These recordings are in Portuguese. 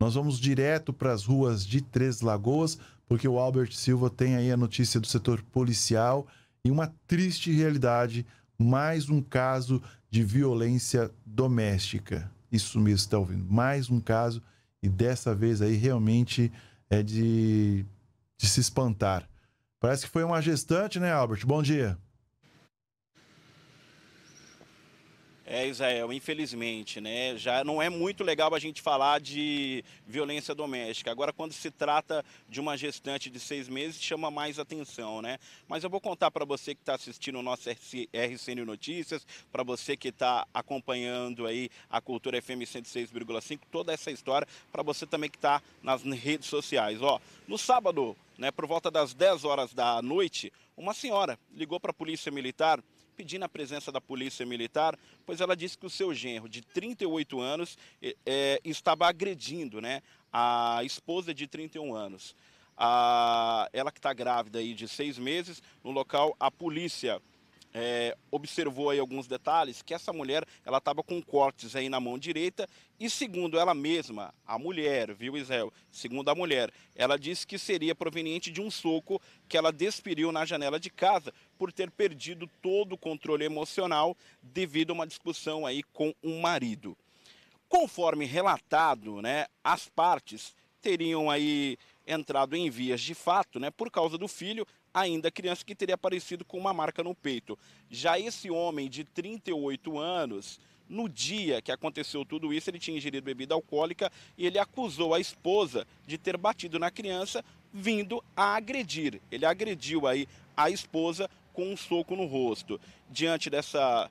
Nós vamos direto para as ruas de Três Lagoas, porque o Albert Silva tem aí a notícia do setor policial e uma triste realidade, mais um caso de violência doméstica. Isso mesmo, está ouvindo? Mais um caso e dessa vez aí realmente é de, de se espantar. Parece que foi uma gestante, né, Albert? Bom dia. É, Israel, infelizmente, né? Já não é muito legal a gente falar de violência doméstica. Agora, quando se trata de uma gestante de seis meses, chama mais atenção, né? Mas eu vou contar para você que está assistindo o nosso RCN Notícias, para você que está acompanhando aí a Cultura FM 106,5, toda essa história, para você também que está nas redes sociais. Ó, no sábado, né, por volta das 10 horas da noite, uma senhora ligou para a Polícia Militar pedindo a presença da polícia militar, pois ela disse que o seu genro, de 38 anos, é, estava agredindo né, a esposa de 31 anos. A, ela que está grávida aí de seis meses, no local, a polícia é, observou aí alguns detalhes que essa mulher ela estava com cortes aí na mão direita e segundo ela mesma a mulher viu Israel segundo a mulher ela disse que seria proveniente de um soco que ela despediu na janela de casa por ter perdido todo o controle emocional devido a uma discussão aí com o um marido conforme relatado né as partes teriam aí entrado em vias de fato, né, por causa do filho, ainda criança que teria aparecido com uma marca no peito. Já esse homem de 38 anos, no dia que aconteceu tudo isso, ele tinha ingerido bebida alcoólica e ele acusou a esposa de ter batido na criança, vindo a agredir. Ele agrediu aí a esposa com um soco no rosto. Diante dessa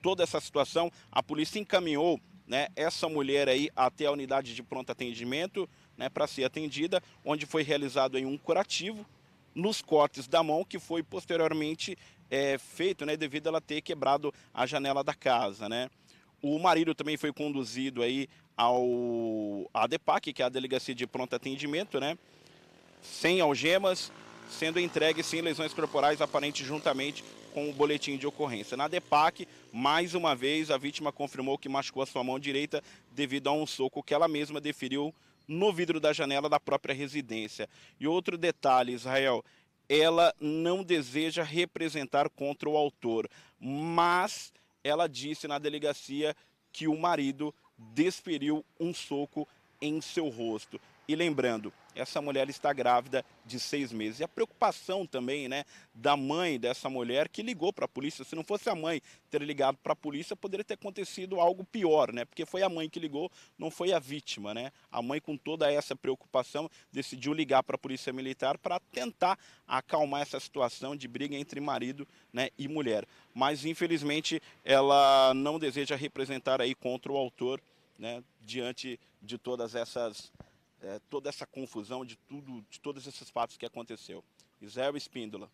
toda essa situação, a polícia encaminhou né, essa mulher aí até a unidade de pronto atendimento né, para ser atendida, onde foi realizado aí um curativo nos cortes da mão que foi posteriormente é, feito né, devido a ela ter quebrado a janela da casa. Né? O marido também foi conduzido aí ao ADEPAC, que é a Delegacia de Pronto Atendimento, né? sem algemas, sendo entregue sem lesões corporais aparentes juntamente com o boletim de ocorrência. Na DEPAC, mais uma vez, a vítima confirmou que machucou a sua mão direita devido a um soco que ela mesma deferiu no vidro da janela da própria residência. E outro detalhe, Israel, ela não deseja representar contra o autor, mas ela disse na delegacia que o marido desferiu um soco em seu rosto. E lembrando, essa mulher está grávida de seis meses. E a preocupação também, né, da mãe dessa mulher que ligou para a polícia. Se não fosse a mãe ter ligado para a polícia, poderia ter acontecido algo pior, né? Porque foi a mãe que ligou, não foi a vítima, né? A mãe, com toda essa preocupação, decidiu ligar para a polícia militar para tentar acalmar essa situação de briga entre marido, né, e mulher. Mas infelizmente ela não deseja representar aí contra o autor, né, diante de todas essas eh, toda essa confusão de tudo, de todos esses fatos que aconteceu. Israel Espíndola.